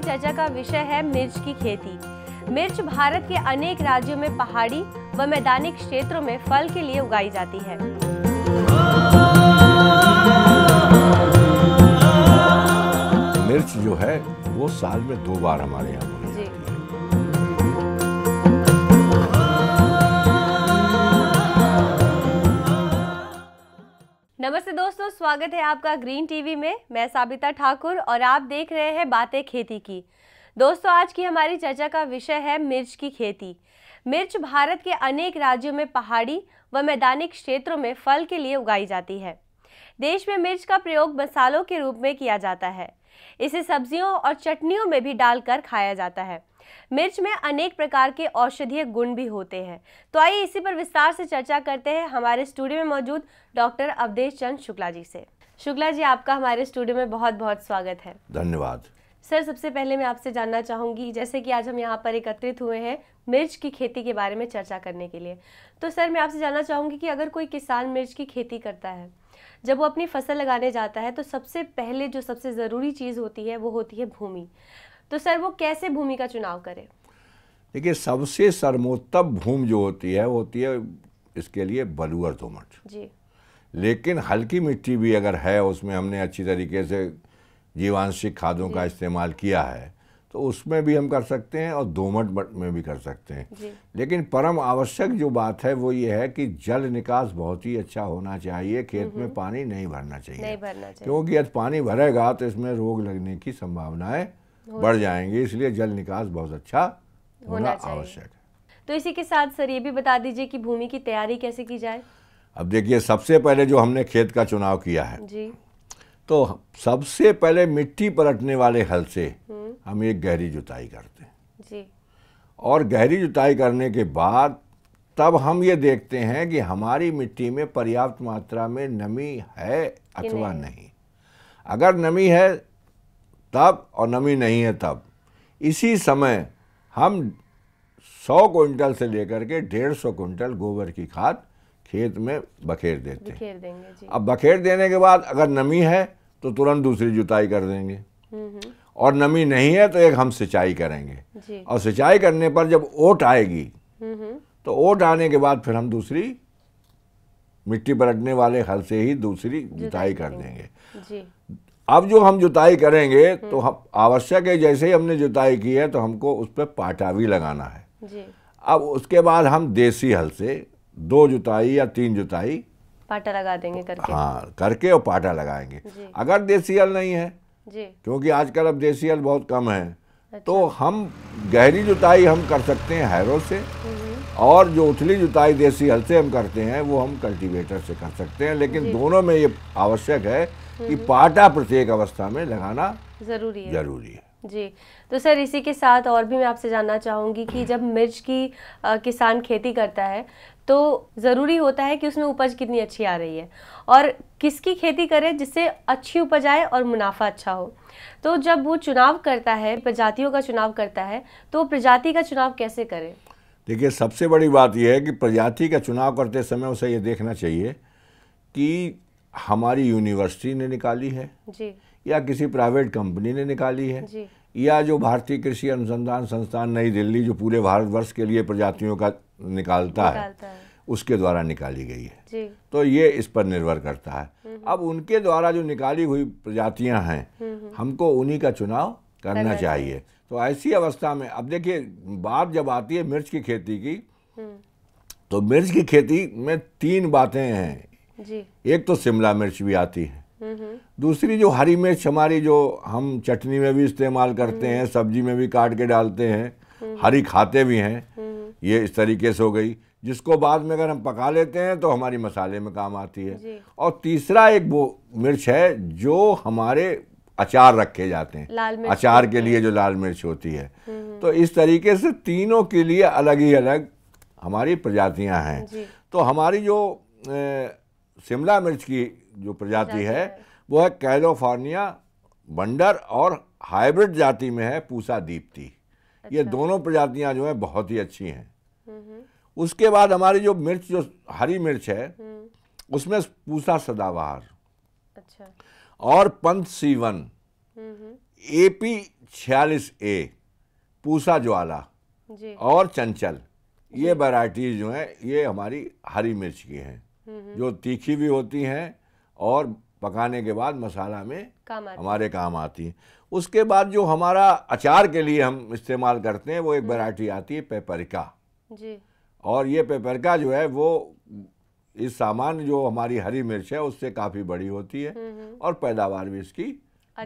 हमारी चर्चा का विषय है मिर्च की खेती मिर्च भारत के अनेक राज्यों में पहाड़ी व मैदानी क्षेत्रों में फल के लिए उगाई जाती है मिर्च जो है वो साल में दो बार हमारे यहाँ नमस्ते दोस्तों स्वागत है आपका ग्रीन टीवी में मैं साबिता ठाकुर और आप देख रहे हैं बातें खेती की दोस्तों आज की हमारी चर्चा का विषय है मिर्च की खेती मिर्च भारत के अनेक राज्यों में पहाड़ी व मैदानी क्षेत्रों में फल के लिए उगाई जाती है देश में मिर्च का प्रयोग मसालों के रूप में किया जाता है इसे सब्जियों और चटनियों में भी डालकर खाया जाता है मिर्च में अनेक प्रकार के औषधीय गुण भी होते हैं तो आइए इसी पर विस्तार से चर्चा करते हैं हमारे स्टूडियो में मौजूद डॉक्टर अवधेश चंद शुक्ला जी से शुक्ला जी आपका हमारे स्टूडियो में बहुत बहुत स्वागत है धन्यवाद सर सबसे पहले मैं आपसे जानना चाहूंगी जैसे कि आज हम यहाँ पर एकत्रित हुए हैं मिर्च की खेती के बारे में चर्चा करने के लिए तो सर मैं आपसे जानना चाहूंगी कि अगर कोई किसान मिर्च की खेती करता है जब वो अपनी फसल लगाने जाता है तो सबसे पहले जो सबसे ज़रूरी चीज़ होती है वो होती है भूमि तो सर वो कैसे भूमि का चुनाव करें देखिए सबसे सर्वोत्तम भूमि जो होती है होती है इसके लिए बलुअर दोमट जी लेकिन हल्की मिट्टी भी अगर है उसमें हमने अच्छी तरीके से जीवांशिक खादों का इस्तेमाल किया है तो उसमें भी हम कर सकते हैं और दोमट में भी कर सकते हैं लेकिन परम आवश्यक जो बात है वो ये है कि जल निकास बहुत ही अच्छा होना चाहिए खेत हम्म, में हम्म। पानी नहीं भरना चाहिए नहीं भरना चाहिए क्योंकि यदि पानी भरेगा तो इसमें रोग लगने की संभावनाएं बढ़ जाएंगे इसलिए जल निकास बहुत अच्छा होना आवश्यक है तो इसी के साथ सर ये भी बता दीजिए कि भूमि की तैयारी कैसे की जाए अब देखिए सबसे पहले जो हमने खेत का चुनाव किया है जी तो सबसे पहले मिट्टी पलटने वाले हल से हम्म। हम एक गहरी जुताई करते हैं जी और गहरी जुताई करने के बाद तब हम ये देखते हैं कि हमारी मिट्टी में पर्याप्त मात्रा में नमी है अथवा नहीं।, नहीं अगर नमी है तब और नमी नहीं है तब इसी समय हम 100 कुंटल से लेकर के 150 कुंटल गोबर की खाद खेत में बखेर देते बखेर देंगे जी। अब बखेर देने के बाद अगर नमी है तो तुरंत दूसरी जुताई कर देंगे हम्म, हम्म। और नमी नहीं है तो एक हम सिंचाई करेंगे और सिंचाई करने पर जब ओट आएगी हम्म, तो ओट आने के बाद फिर हम दूसरी मिट्टी पलटने वाले हल से ही दूसरी जुताई कर देंगे अब जो हम जुताई करेंगे हम्म। तो हम आवश्यक है जैसे ही हमने जुताई की है तो हमको उस पर पाटा भी लगाना है जी। अब उसके बाद हम देसी हल से दो जुताई या तीन जुताई पाटा लगा देंगे करके हाँ करके और पाटा लगाएंगे अगर देसी हल नहीं है जी। क्योंकि आजकल अब देसी हल बहुत कम है अच्छा। तो हम गहरी जुताई हम कर सकते हैं हैरो से हम्म। और जो उथली जुताई देसी हल से हम करते हैं वो हम कल्टीवेटर से कर सकते हैं लेकिन दोनों में ये आवश्यक है हम्म। कि पाटा प्रत्येक अवस्था में लगाना जरूरी है जरूरी है जी तो सर इसी के साथ और भी मैं आपसे जानना चाहूँगी कि जब मिर्च की आ, किसान खेती करता है तो ज़रूरी होता है कि उसमें उपज कितनी अच्छी आ रही है और किसकी खेती करे जिससे अच्छी उपज आए और मुनाफा अच्छा हो तो जब वो चुनाव करता है प्रजातियों का चुनाव करता है तो वो प्रजाति का चुनाव कैसे करे देखिए सबसे बड़ी बात यह है कि प्रजाति का चुनाव करते समय उसे ये देखना चाहिए कि हमारी यूनिवर्सिटी ने निकाली है जी या किसी प्राइवेट कंपनी ने निकाली है जी या जो भारतीय कृषि अनुसंधान संस्थान नई दिल्ली जो पूरे भारतवर्ष के लिए प्रजातियों का निकालता, निकालता है, है उसके द्वारा निकाली गई है जी। तो ये इस पर निर्भर करता है हम्म, हम्म। अब उनके द्वारा जो निकाली हुई प्रजातियां हैं हम्म, हमको उन्हीं का चुनाव करना चाहिए तो ऐसी अवस्था में अब देखिए बात जब आती है मिर्च की खेती की तो मिर्च की खेती में तीन बातें हैं जी एक तो शिमला मिर्च भी आती है हम्म, हम्म। दूसरी जो हरी मिर्च हमारी जो हम चटनी में भी इस्तेमाल करते हम्म। हैं सब्जी में भी काट के डालते हैं हरी खाते भी हैं ये इस तरीके से हो गई जिसको बाद में अगर हम पका लेते हैं तो हमारी मसाले में काम आती है और तीसरा एक वो मिर्च है जो हमारे अचार रखे जाते हैं अचार के लिए जो लाल मिर्च होती है तो इस तरीके से तीनों के लिए अलग ही अलग हमारी प्रजातियां हैं तो हमारी जो शिमला मिर्च की जो प्रजाति है वो है कैलिफोर्निया बंडर और हाइब्रिड जाति में है पूसा दीप्ति अच्छा। ये दोनों प्रजातियां जो है बहुत ही अच्छी हैं हम्म, हम्म। उसके बाद हमारी जो मिर्च जो हरी मिर्च है हम्म। उसमें पूसा सदाबहार अच्छा। और पंथ सीवन ए पी छियालीस ए पूसा ज्वाला और चंचल ये वैरायटीज जो है ये हमारी हरी मिर्च की हैं जो तीखी भी होती हैं और पकाने के बाद मसाला में काम हमारे काम आती है उसके बाद जो हमारा अचार के लिए हम इस्तेमाल करते हैं वो एक वैरायटी हम्म। आती है पेपरिका जी और ये पेपरिका जो है वो इस सामान जो हमारी हरी मिर्च है उससे काफ़ी बड़ी होती है और पैदावार भी इसकी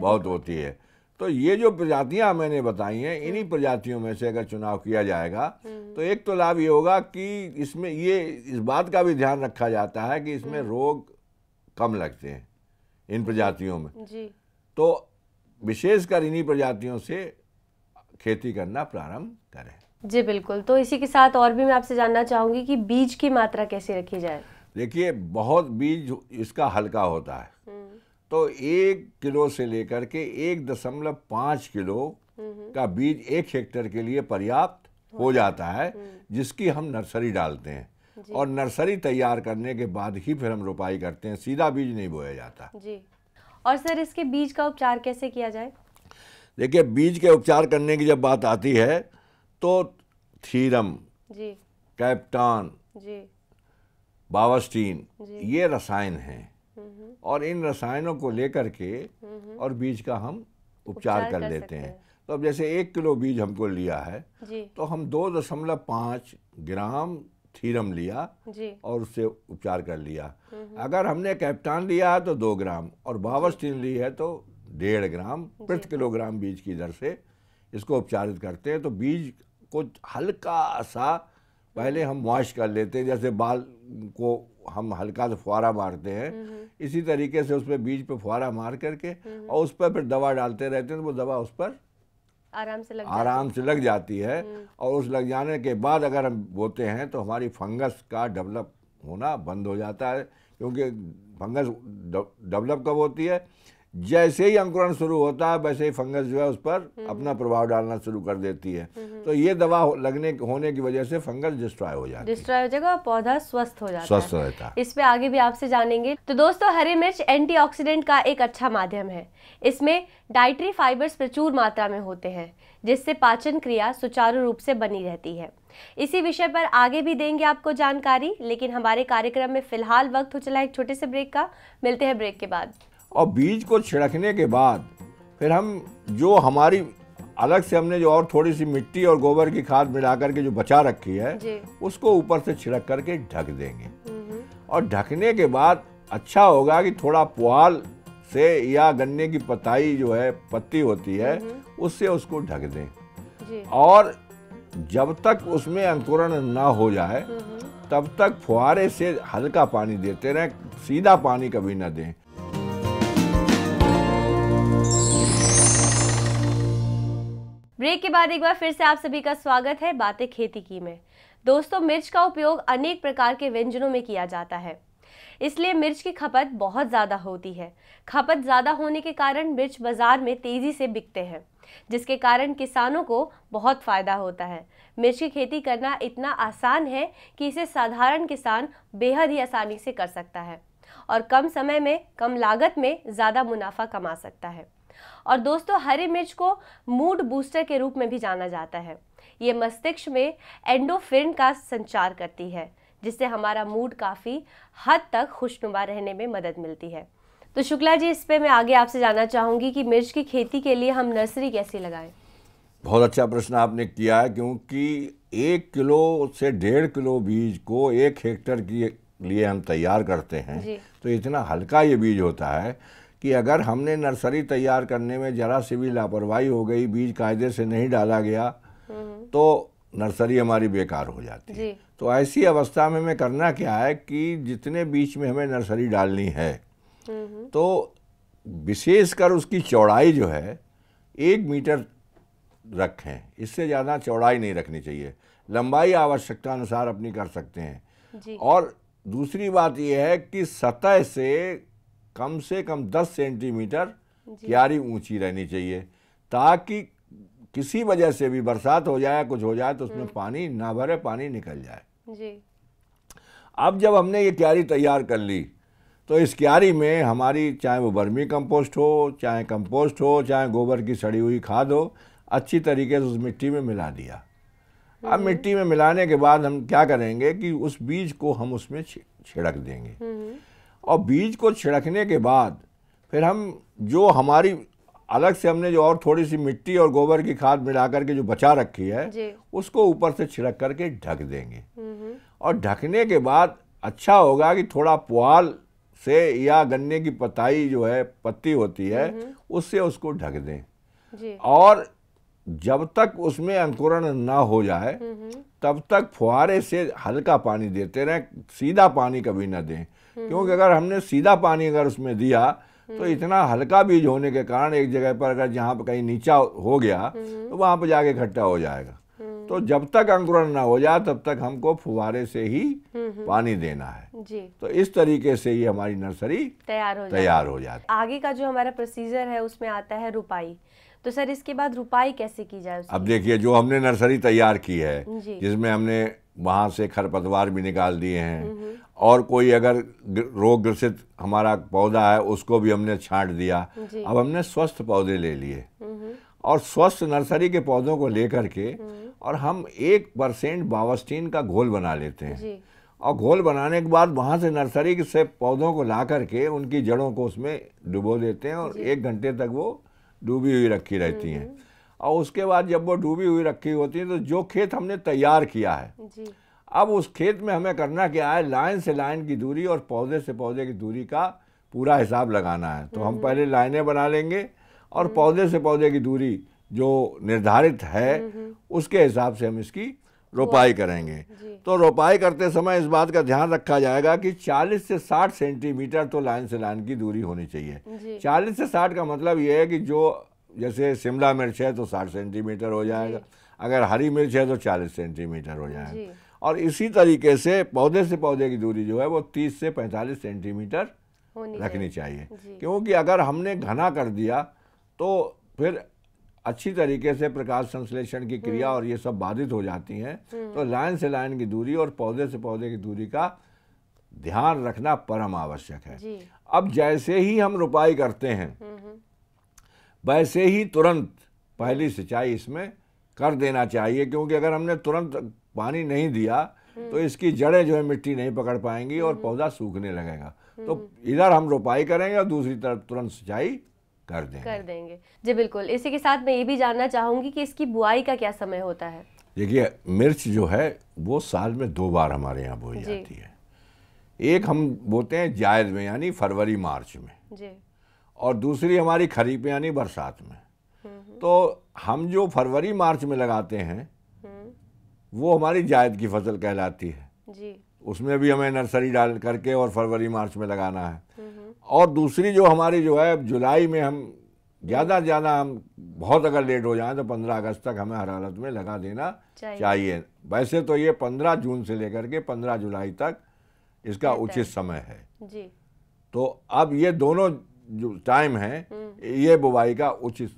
बहुत होती है तो ये जो प्रजातियां मैंने बताई हैं इन्हीं हम्म। प्रजातियों में से अगर चुनाव किया जाएगा हम्म। तो एक तो लाभ ये होगा कि इसमें ये इस बात का भी ध्यान रखा जाता है कि इसमें हम्म। रोग कम लगते हैं इन प्रजातियों में जी। तो विशेषकर इन्हीं प्रजातियों से खेती करना प्रारंभ करें जी बिल्कुल तो इसी के साथ और भी मैं आपसे जानना चाहूंगी कि बीज की मात्रा कैसे रखी जाए देखिए बहुत बीज इसका हल्का होता है तो एक किलो से लेकर के एक दशमलव पाँच किलो हम्म। का बीज एक हेक्टर के लिए पर्याप्त हो जाता है हम्म। जिसकी हम नर्सरी डालते हैं और नर्सरी तैयार करने के बाद ही फिर हम रोपाई करते हैं सीधा बीज नहीं बोया जाता जी और सर इसके बीज का उपचार कैसे किया जाए देखिए बीज के उपचार करने की जब बात आती है तो थीरम जी कैप्टान जी बावस्टीन ये रसायन हैं और इन रसायनों को लेकर के और बीज का हम उपचार, उपचार कर, कर लेते हैं तो अब जैसे एक किलो बीज हमको लिया है तो हम दो दशमलव पाँच ग्राम थीरम लिया और उससे उपचार कर लिया अगर हमने कैप्टान लिया है तो दो ग्राम और बावस्टीन ली है तो डेढ़ ग्राम प्रति किलोग्राम बीज की दर से इसको उपचारित करते हैं तो बीज को हल्का सा पहले हम वॉश कर लेते हैं जैसे बाल को हम हल्का सा फुहारा मारते हैं हम्म, हम्म। इसी तरीके से उस पर बीज पर फुहारा मार करके हम्म, और उस पर फिर दवा डालते रहते हैं तो वो दवा उस पर आराम से लग आराम से लग जाती है और उस लग जाने के बाद अगर हम बोते हैं तो हमारी फंगस का डेवलप होना बंद हो जाता है क्योंकि फंगस डेवलप कब होती है जैसे ही अंकुरण शुरू होता है वैसे ही फंगस जो है उस पर हम्म। अपना प्रभाव डालना शुरू कर देती है हम्म, हम्म। तो ये दवा लगने होने की वजह से फंगस डिस्ट्रॉय हो जाता है डिस्ट्रॉय हो जाएगा और पौधा स्वस्थ हो जाता स्वस्थ है रहता है इस पे आगे भी आपसे जानेंगे तो दोस्तों हरी मिर्च एंटीऑक्सीडेंट का एक अच्छा माध्यम है इसमें डाइट्री फाइबर्स प्रचुर मात्रा में होते हैं जिससे पाचन क्रिया सुचारू रूप से बनी रहती है इसी विषय पर आगे भी देंगे आपको जानकारी लेकिन हमारे कार्यक्रम में फिलहाल वक्त हो चला एक छोटे से ब्रेक का मिलते हैं ब्रेक के बाद और बीज को छिड़कने के बाद फिर हम जो हमारी अलग से हमने जो और थोड़ी सी मिट्टी और गोबर की खाद मिला करके जो बचा रखी है उसको ऊपर से छिड़क करके ढक देंगे और ढकने के बाद अच्छा होगा कि थोड़ा पुआल से या गन्ने की पताई जो है पत्ती होती है उससे उसको ढक दें और जब तक उसमें अंकुरण ना हो जाए तब तक फुहारे से हल्का पानी देते रहें सीधा पानी कभी ना दें ब्रेक के बाद एक बार फिर से आप सभी का स्वागत है बातें खेती की में दोस्तों मिर्च का उपयोग अनेक प्रकार के व्यंजनों में किया जाता है इसलिए मिर्च की खपत बहुत ज़्यादा होती है खपत ज़्यादा होने के कारण मिर्च बाज़ार में तेज़ी से बिकते हैं जिसके कारण किसानों को बहुत फ़ायदा होता है मिर्च की खेती करना इतना आसान है कि इसे साधारण किसान बेहद ही आसानी से कर सकता है और कम समय में कम लागत में ज़्यादा मुनाफा कमा सकता है और दोस्तों हरी मिर्च को मूड बूस्टर के रूप में भी जाना जाता है ये मस्तिष्क में एंडोफिन का संचार करती है जिससे हमारा मूड काफ़ी हद तक खुशनुमा रहने में मदद मिलती है तो शुक्ला जी इस पर मैं आगे आपसे जानना चाहूँगी कि मिर्च की खेती के लिए हम नर्सरी कैसे लगाएं बहुत अच्छा प्रश्न आपने किया है क्योंकि एक किलो से डेढ़ किलो बीज को एक हेक्टर के लिए हम तैयार करते हैं तो इतना हल्का ये बीज होता है कि अगर हमने नर्सरी तैयार करने में ज़रा सी भी लापरवाही हो गई बीज कायदे से नहीं डाला गया हम्म। तो नर्सरी हमारी बेकार हो जाती है तो ऐसी अवस्था में मैं करना क्या है कि जितने बीच में हमें नर्सरी डालनी है हम्म। तो विशेषकर उसकी चौड़ाई जो है एक मीटर रखें इससे ज़्यादा चौड़ाई नहीं रखनी चाहिए लंबाई आवश्यकता अनुसार अपनी कर सकते हैं और दूसरी बात यह है कि सतह से कम से कम 10 सेंटीमीटर क्यारी ऊंची रहनी चाहिए ताकि किसी वजह से भी बरसात हो जाए कुछ हो जाए तो उसमें हम्म। पानी ना भरे पानी निकल जाए जी अब जब हमने ये क्यारी तैयार कर ली तो इस क्यारी में हमारी चाहे वो बर्मी कंपोस्ट हो चाहे कंपोस्ट हो चाहे गोबर की सड़ी हुई खाद हो अच्छी तरीके से उस मिट्टी में मिला दिया अब हम्म। मिट्टी में मिलाने के बाद हम क्या करेंगे कि उस बीज को हम उसमें छिड़क देंगे हम्म। और बीज को छिड़कने के बाद फिर हम जो हमारी अलग से हमने जो और थोड़ी सी मिट्टी और गोबर की खाद मिला करके जो बचा रखी है उसको ऊपर से छिड़क करके ढक देंगे हम्म, हम्म। और ढकने के बाद अच्छा होगा कि थोड़ा पुआल से या गन्ने की पताई जो है पत्ती होती है हम्म, उससे उसको ढक दें और जब तक उसमें अंकुरण ना हो जाए तब तक फुहारे से हल्का पानी देते रहें सीधा पानी कभी ना दें क्योंकि अगर हमने सीधा पानी अगर उसमें दिया तो हम्म। इतना हल्का बीज होने के कारण एक जगह पर अगर जहाँ पर कहीं नीचा हो गया हम्म। तो वहाँ पर जाके इकट्ठा हो जाएगा हम्म। तो जब तक अंकुरण ना हो जाए तब तक हमको फुहारे से ही पानी देना है जी तो इस तरीके से ही हमारी नर्सरी तैयार हो तैयार हो जाती आगे का जो हमारा प्रोसीजर है उसमें आता है रुपाई तो सर इसके बाद रुपाई कैसे की जाए अब देखिए जो हमने नर्सरी तैयार की है जिसमें हमने वहाँ से खरपतवार भी निकाल दिए हैं हम्म, हम्म। और कोई अगर रोग ग्रसित हमारा पौधा है उसको भी हमने छांट दिया अब हमने स्वस्थ पौधे ले लिए हम्म, और स्वस्थ नर्सरी के पौधों को लेकर के और हम एक परसेंट बावस्टीन का घोल बना लेते हैं और घोल बनाने के बाद वहाँ से नर्सरी से पौधों को ला करके उनकी जड़ों को उसमें डुबो देते हैं और एक घंटे तक वो डूबी हुई रखी रहती हैं और उसके बाद जब वो डूबी हुई रखी होती हैं तो जो खेत हमने तैयार किया है जी। अब उस खेत में हमें करना क्या है लाइन से लाइन की दूरी और पौधे से पौधे की दूरी का पूरा हिसाब लगाना है तो हम हम्म। पहले लाइनें बना लेंगे और हम्म। पौधे से पौधे की दूरी जो निर्धारित है हम्म, उसके हिसाब से हम इसकी रोपाई करेंगे तो रोपाई करते समय इस बात का ध्यान रखा जाएगा कि 40 से 60 सेंटीमीटर तो लाइन से लाइन की दूरी होनी चाहिए 40 से 60 का मतलब ये है कि जो जैसे शिमला मिर्च है तो 60 सेंटीमीटर हो जाएगा अगर हरी मिर्च है तो 40 सेंटीमीटर हो जाएगा और इसी तरीके से पौधे से पौधे की दूरी जो है वो तीस से पैंतालीस सेंटीमीटर रखनी चाहिए क्योंकि अगर हमने घना कर दिया तो फिर अच्छी तरीके से प्रकाश संश्लेषण की क्रिया हम्म। और ये सब बाधित हो जाती हैं हम्म। तो लाइन से लाइन की दूरी और पौधे से पौधे की दूरी का ध्यान रखना परम आवश्यक है अब जैसे ही हम रुपाई करते हैं हम्म, वैसे ही तुरंत पहली सिंचाई इसमें कर देना चाहिए क्योंकि अगर हमने तुरंत पानी नहीं दिया तो इसकी जड़ें जो है मिट्टी नहीं पकड़ पाएंगी और पौधा सूखने लगेगा तो इधर हम रोपाई करेंगे और दूसरी तरफ तुरंत सिंचाई कर देंगे कर देंगे जी बिल्कुल इसी के साथ मैं ये भी जानना चाहूँगी कि इसकी बुआई का क्या समय होता है देखिए मिर्च जो है वो साल में दो बार हमारे यहाँ बोई जाती है एक हम बोते हैं जायद में यानी फरवरी मार्च में जी और दूसरी हमारी खरीफ यानी बरसात में हम्म, हम्म। तो हम जो फरवरी मार्च में लगाते हैं हम्म। वो हमारी जायद की फसल कहलाती है जी उसमें भी हमें नर्सरी डाल करके और फरवरी मार्च में लगाना है और दूसरी जो हमारी जो है जुलाई में हम ज़्यादा से ज़्यादा हम बहुत अगर लेट हो जाए तो पंद्रह अगस्त तक हमें हर हालत में लगा देना चाहिए, चाहिए। वैसे तो ये पंद्रह जून से लेकर के पंद्रह जुलाई तक इसका उचित समय है जी तो अब ये दोनों जो टाइम है हम्म। ये बुवाई का उचित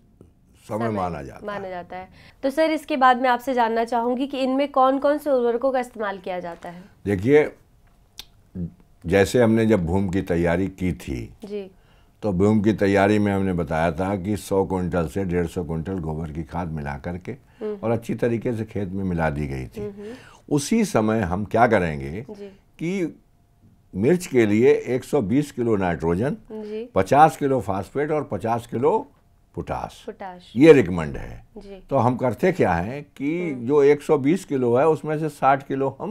समय माना जाता माना जाता है तो सर इसके बाद में आपसे जानना चाहूंगी कि इनमें कौन कौन से उर्वरकों का इस्तेमाल किया जाता है देखिए जैसे हमने जब भूम की तैयारी की थी जी तो भूम की तैयारी में हमने बताया था कि 100 क्विंटल से 150 क्विंटल गोबर की खाद मिला करके हम्म। और अच्छी तरीके से खेत में मिला दी गई थी हम्म, हम्म। उसी समय हम क्या करेंगे कि मिर्च के लिए 120 किलो नाइट्रोजन 50 किलो फास्फेट और 50 किलो पोटास ये रिकमेंड है तो हम करते क्या है कि हम्म। जो 120 किलो है उसमें से 60 किलो हम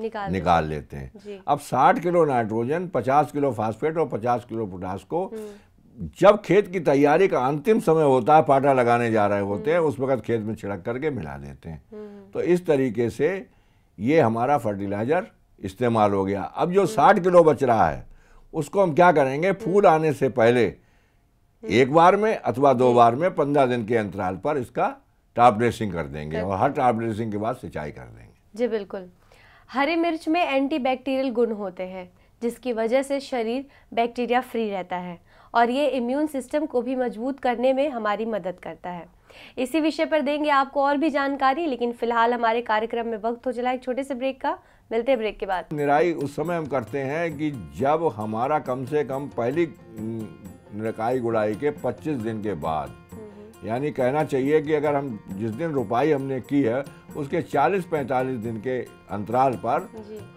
निकाल, निकाल लेते हैं अब 60 किलो नाइट्रोजन 50 किलो फास्फेट और 50 किलो पोटास को हम्म। जब खेत की तैयारी का अंतिम समय होता है पाटा लगाने जा रहे होते हैं हम्म। उस वक्त खेत में छिड़क करके मिला देते हैं तो इस तरीके से ये हमारा फर्टिलाइज़र इस्तेमाल हो गया अब जो 60 किलो बच रहा है उसको हम क्या करेंगे फूल आने से पहले हम्म। एक बार में अथवा दो बार में पंद्रह दिन के अंतराल पर इसका टॉप ड्रेसिंग कर देंगे और हर टॉप ड्रेसिंग के बाद सिंचाई कर देंगे जी बिल्कुल हरी मिर्च में एंटीबैक्टीरियल गुण होते हैं जिसकी वजह से शरीर बैक्टीरिया फ्री रहता है और ये इम्यून सिस्टम को भी मजबूत करने में हमारी मदद करता है इसी विषय पर देंगे आपको और भी जानकारी लेकिन फिलहाल हमारे कार्यक्रम में वक्त हो चला एक छोटे से ब्रेक का मिलते ब्रेक के बाद निराई उस समय हम करते हैं कि जब हमारा कम से कम पहली निकाई गुड़ाई के 25 दिन के बाद यानी कहना चाहिए कि अगर हम जिस दिन रुपाई हमने की है उसके 40-45 दिन के अंतराल पर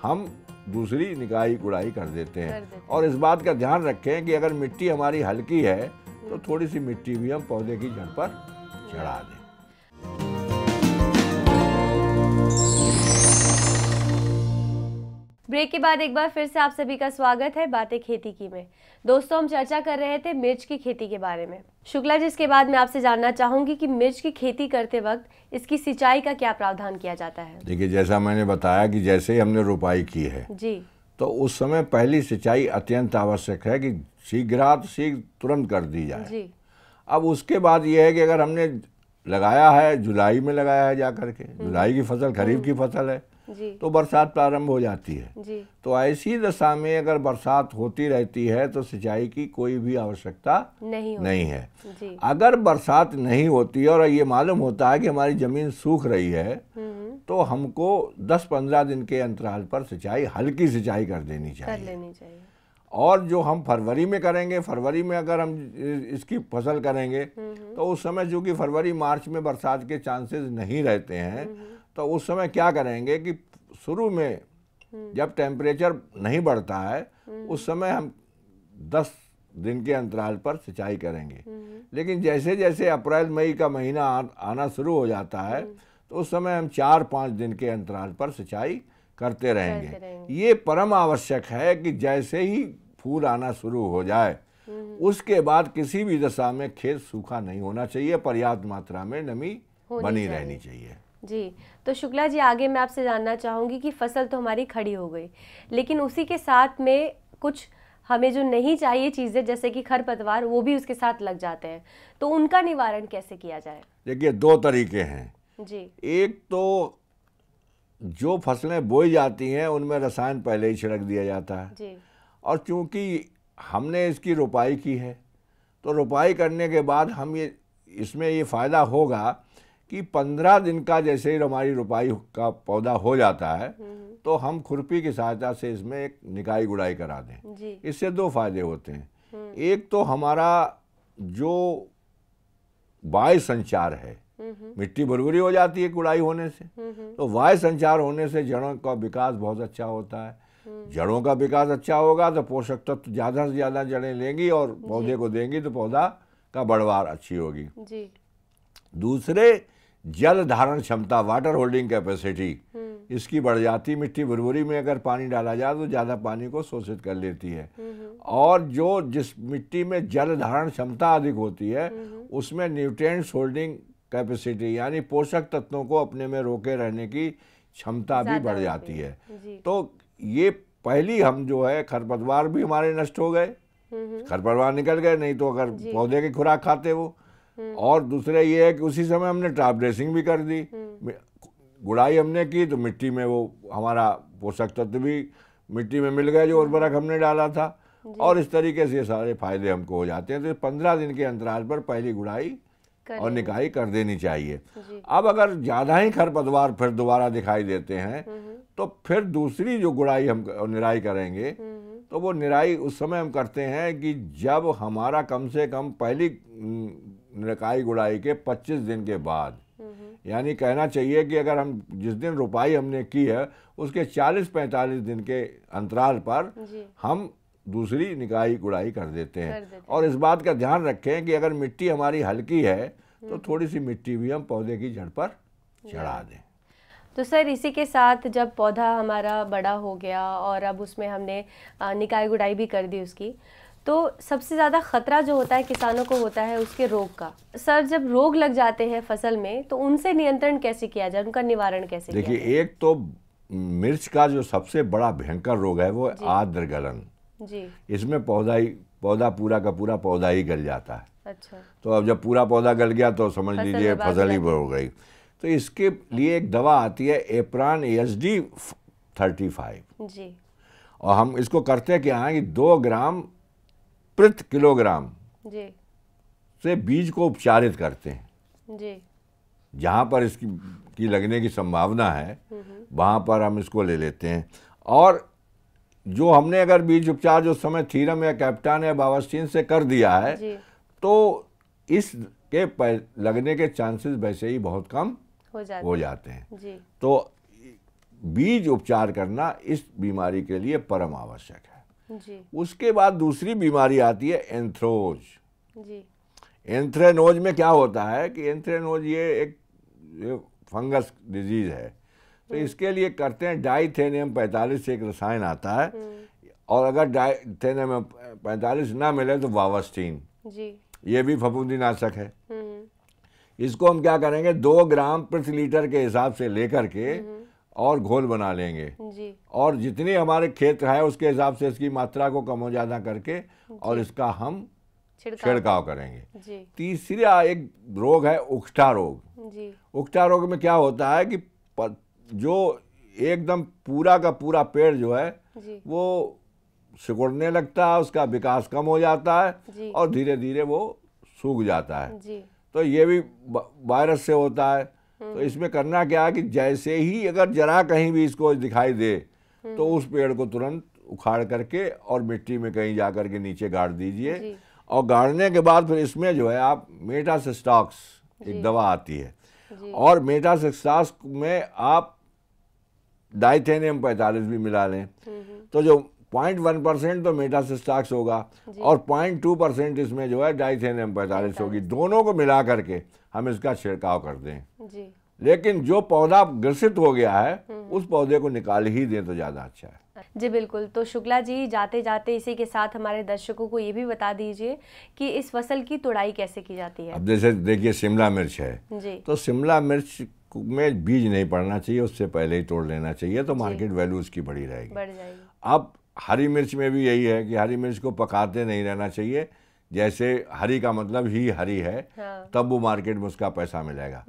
हम दूसरी निकाई गुड़ाई कर देते हैं देते और इस बात का ध्यान रखें कि अगर मिट्टी हमारी हल्की है तो हम्म। थोड़ी सी मिट्टी भी हम पौधे की जड़ पर चढ़ा दें ब्रेक के बाद एक बार फिर से आप सभी का स्वागत है बातें खेती की में दोस्तों हम चर्चा कर रहे थे मिर्च की खेती के बारे में शुक्ला जी इसके बाद मैं आपसे जानना चाहूंगी कि मिर्च की खेती करते वक्त इसकी सिंचाई का क्या प्रावधान किया जाता है देखिए जैसा मैंने बताया कि जैसे ही हमने रोपाई की है जी तो उस समय पहली सिंचाई अत्यंत आवश्यक है की शीघ्रात शीघ्र तुरंत कर दी जाए जी अब उसके बाद ये है कि अगर हमने लगाया है जुलाई में लगाया है जा करके हम्म। जुलाई की फसल खरीफ की हम्म। फसल है तो बरसात प्रारंभ हो जाती है तो ऐसी दशा में अगर बरसात होती रहती है तो सिंचाई की कोई भी आवश्यकता नहीं नहीं है अगर बरसात नहीं होती और ये मालूम होता है कि हमारी जमीन सूख रही है हम्म, हम्म। तो हमको 10-15 दिन के अंतराल पर सिंचाई हल्की सिंचाई कर देनी चाहिए कर लेनी चाहिए और जो हम फरवरी में करेंगे फरवरी में अगर हम इसकी फसल करेंगे हम्म, तो उस समय कि फरवरी मार्च में बरसात के चांसेस नहीं रहते हैं तो उस समय क्या करेंगे कि शुरू में हम्म। जब टेम्परेचर नहीं बढ़ता है हम्म। उस समय हम 10 दिन के अंतराल पर सिंचाई करेंगे हम्म। लेकिन जैसे जैसे अप्रैल मई का महीना आ, आना शुरू हो जाता है तो उस समय हम चार पाँच दिन के अंतराल पर सिंचाई करते रहेंगे।, रहेंगे ये परम आवश्यक है कि जैसे ही फूल आना शुरू हो जाए उसके बाद किसी भी दशा में खेत सूखा नहीं होना चाहिए पर्याप्त मात्रा में नमी बनी रहनी चाहिए जी तो शुक्ला जी आगे मैं आपसे जानना चाहूँगी कि फसल तो हमारी खड़ी हो गई लेकिन उसी के साथ में कुछ हमें जो नहीं चाहिए चीज़ें जैसे कि खरपतवार वो भी उसके साथ लग जाते हैं तो उनका निवारण कैसे किया जाए देखिए दो तरीके हैं जी एक तो जो फसलें बोई जाती हैं उनमें रसायन पहले ही छिड़क दिया जाता है जी। और चूँकि हमने इसकी रोपाई की है तो रोपाई करने के बाद हम ये इसमें ये फ़ायदा होगा कि पंद्रह दिन का जैसे ही हमारी रुपाई का पौधा हो जाता है हम्म, हम्म। तो हम खुरपी की सहायता से इसमें एक निकाई गुड़ाई करा दें इससे दो फायदे होते हैं हम्म। एक तो हमारा जो वाय संचार है मिट्टी भरभुरी हो जाती है गुड़ाई होने से तो वायु संचार होने से जड़ों का विकास बहुत अच्छा होता है जड़ों का विकास अच्छा होगा तो पोषक तत्व ज़्यादा से ज़्यादा जड़ें लेंगी और पौधे को देंगी तो पौधा का बढ़वार अच्छी होगी दूसरे जल धारण क्षमता वाटर होल्डिंग कैपेसिटी इसकी बढ़ जाती मिट्टी भुरभुरी में अगर पानी डाला जाए तो ज़्यादा पानी को शोषित कर लेती है हम्म, हम्म। और जो जिस मिट्टी में जल धारण क्षमता अधिक होती है हम्म, उसमें न्यूट्रिएंट्स होल्डिंग कैपेसिटी यानी पोषक तत्वों को अपने में रोके रहने की क्षमता भी बढ़ जाती है तो ये पहली हम जो है खरपतवार भी हमारे नष्ट हो गए खरपतवार निकल गए नहीं तो अगर पौधे की खुराक खाते वो हम्म। और दूसरा ये है कि उसी समय हमने ट्राप ड्रेसिंग भी कर दी हम्म। गुड़ाई हमने की तो मिट्टी में वो हमारा पोषक तत्व भी मिट्टी में मिल गया जो उर्वरक हम्म। हमने डाला था और इस तरीके से सारे फायदे हमको हो जाते हैं तो पंद्रह दिन के अंतराल पर पहली गुड़ाई और निकाई कर देनी चाहिए अब अगर ज़्यादा ही खरपतवार फिर दोबारा दिखाई देते हैं तो फिर दूसरी जो गुड़ाई हम निराई करेंगे तो वो निराई उस समय हम करते हैं कि जब हमारा कम से कम पहली निकाई गुड़ाई के 25 दिन के बाद यानी कहना चाहिए कि अगर हम जिस दिन रुपाई हमने की है उसके 40-45 दिन के अंतराल पर हम दूसरी निकाई गुड़ाई कर देते हैं कर देते और इस बात का ध्यान रखें कि अगर मिट्टी हमारी हल्की है तो थोड़ी सी मिट्टी भी हम पौधे की जड़ पर चढ़ा दें तो सर इसी के साथ जब पौधा हमारा बड़ा हो गया और अब उसमें हमने निकाय गुड़ाई भी कर दी उसकी तो सबसे ज़्यादा ख़तरा जो होता है किसानों को होता है उसके रोग का सर जब रोग लग जाते हैं फसल में तो उनसे नियंत्रण कैसे किया जाए उनका निवारण कैसे देखिए एक तो मिर्च का जो सबसे बड़ा भयंकर रोग है वो आद्र गलन जी इसमें पौधा ही पौधा पूरा का पूरा पौधा ही गल जाता है अच्छा तो अब जब पूरा पौधा गल गया तो समझ लीजिए फसल ही हो गई तो इसके लिए एक दवा आती है Apron S D thirty five जी और हम इसको करते क्या हैं कि दो ग्राम प्रति किलोग्राम जी से बीज को उपचारित करते हैं जी जहाँ पर इसकी की लगने की संभावना है हम्म, हम्म। वहाँ पर हम इसको ले लेते हैं और जो हमने अगर बीज उपचार जो समय थीरम या कैप्टान या बावस्टीन से कर दिया है तो इस के लगने के चांसेस वैसे ही बहुत कम हो जाते, हो जाते हैं जी। तो बीज उपचार करना इस बीमारी के लिए परम आवश्यक है जी उसके बाद दूसरी बीमारी आती है एंथ्रोज जी एंथ्रेनोज में क्या होता है कि एंथ्रेनोज ये एक ये फंगस डिजीज है तो हम्म। इसके लिए करते हैं डाइथेनियम पैंतालीस एक रसायन आता है हम्म। और अगर डाइथेनियम पैंतालीस ना मिले तो वावस्टीन जी ये भी फफूंदी नाशक है हम्म। इसको हम क्या करेंगे दो ग्राम प्रति लीटर के हिसाब से लेकर के और घोल बना लेंगे जी। और जितनी हमारे खेत है उसके हिसाब से इसकी मात्रा को कम ज़्यादा करके और इसका हम छिड़काव करेंगे तीसरा एक रोग है उक्टा रोग जी। उक्टा रोग में क्या होता है कि जो एकदम पूरा का पूरा पेड़ जो है वो सिकुड़ने लगता है उसका विकास कम हो जाता है और धीरे धीरे वो सूख जाता है तो ये भी वायरस से होता है हम्म। तो इसमें करना क्या कि जैसे ही अगर जरा कहीं भी इसको दिखाई दे हम्म। तो उस पेड़ को तुरंत उखाड़ करके और मिट्टी में कहीं जा करके नीचे गाड़ दीजिए और गाड़ने के बाद फिर इसमें जो है आप मेटासिस्टॉक्स एक दवा आती है और मेटासिस्टॉक्स में आप डाइथेनियम पैंतालीस भी मिला लें हम्म, तो जो पॉइंट वन परसेंट तो मेटासिस्टॉक्स होगा और पॉइंट टू परसेंट इसमें जो है डाइथेनियम पैंतालीस होगी दोनों को मिला करके हम इसका छिड़काव कर दें लेकिन जो पौधा ग्रसित हो गया है हम्म। उस पौधे को निकाल ही दें तो ज़्यादा अच्छा है जी बिल्कुल तो शुक्ला जी जाते जाते इसी के साथ हमारे दर्शकों को ये भी बता दीजिए कि इस फसल की तुड़ाई कैसे की जाती है अब जैसे देखिए शिमला मिर्च है जी तो शिमला मिर्च में बीज नहीं पड़ना चाहिए उससे पहले ही तोड़ लेना चाहिए तो मार्केट वैल्यू उसकी बढ़ी रहेगी बढ़ जाएगी अब हरी मिर्च में भी यही है कि हरी मिर्च को पकाते नहीं रहना चाहिए जैसे हरी का मतलब ही हरी है हाँ। तब वो मार्केट में उसका पैसा मिलेगा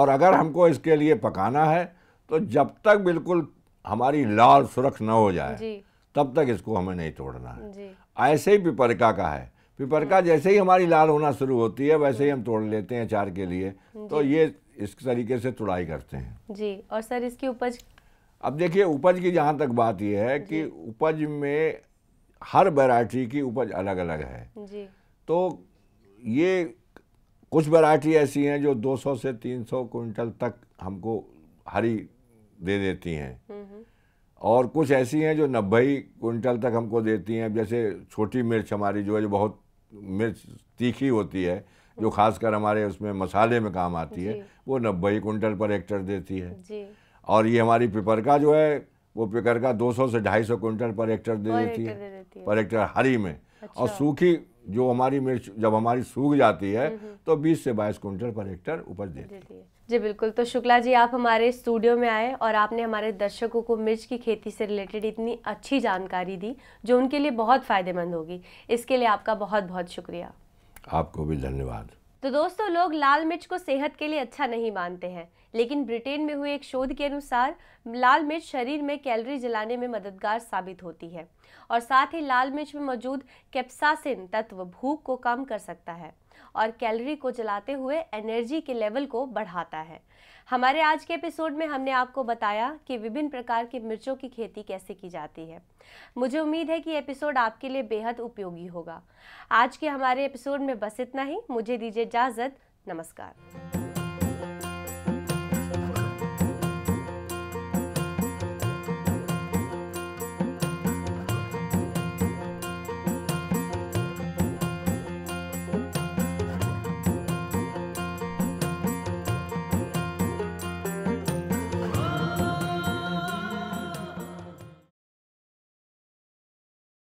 और अगर हमको इसके लिए पकाना है तो जब तक बिल्कुल हमारी लाल सुरख न हो जाए तब तक इसको हमें नहीं तोड़ना है ऐसे ही पिपरका का है पिपरका हाँ। जैसे ही हमारी लाल होना शुरू होती है वैसे ही हम तोड़ लेते हैं अचार के लिए तो ये इस तरीके से तुड़ाई करते हैं जी और सर इसकी उपज अब देखिए उपज की जहाँ तक बात यह है कि उपज में हर वैरायटी की उपज अलग अलग है जी तो ये कुछ वैरायटी ऐसी हैं जो 200 से 300 क्विंटल तक हमको हरी दे देती हैं और कुछ ऐसी हैं जो नब्बे क्विंटल तक हमको देती हैं जैसे छोटी मिर्च हमारी जो है जो बहुत मिर्च तीखी होती है जो हम्म। खासकर हमारे उसमें मसाले में काम आती है वो नब्बे क्विंटल पर हेक्टर देती है और ये हमारी पिपरका जो है वो पिपरका 200 से 250 क्विंटल पर हेक्टर दे देती है पर हेक्टर हरी में और अच्छा। सूखी जो हमारी मिर्च जब हमारी सूख जाती है हम्म, हम्म। तो 20 से 22 क्विंटल पर हेक्टर उपज देती है जी बिल्कुल तो शुक्ला जी आप हमारे स्टूडियो में आए और आपने हमारे दर्शकों को मिर्च की खेती से रिलेटेड इतनी अच्छी जानकारी दी जो उनके लिए बहुत फ़ायदेमंद होगी इसके लिए आपका बहुत बहुत शुक्रिया आपको भी धन्यवाद तो दोस्तों लोग लाल मिर्च को सेहत के लिए अच्छा नहीं मानते हैं लेकिन ब्रिटेन में हुए एक शोध के अनुसार लाल मिर्च शरीर में कैलोरी जलाने में मददगार साबित होती है और साथ ही लाल मिर्च में मौजूद कैप्सासिन तत्व भूख को कम कर सकता है और कैलोरी को जलाते हुए एनर्जी के लेवल को बढ़ाता है हमारे आज के एपिसोड में हमने आपको बताया कि विभिन्न प्रकार की मिर्चों की खेती कैसे की जाती है मुझे उम्मीद है कि एपिसोड आपके लिए बेहद उपयोगी होगा आज के हमारे एपिसोड में बस इतना ही मुझे दीजिए इजाज़त नमस्कार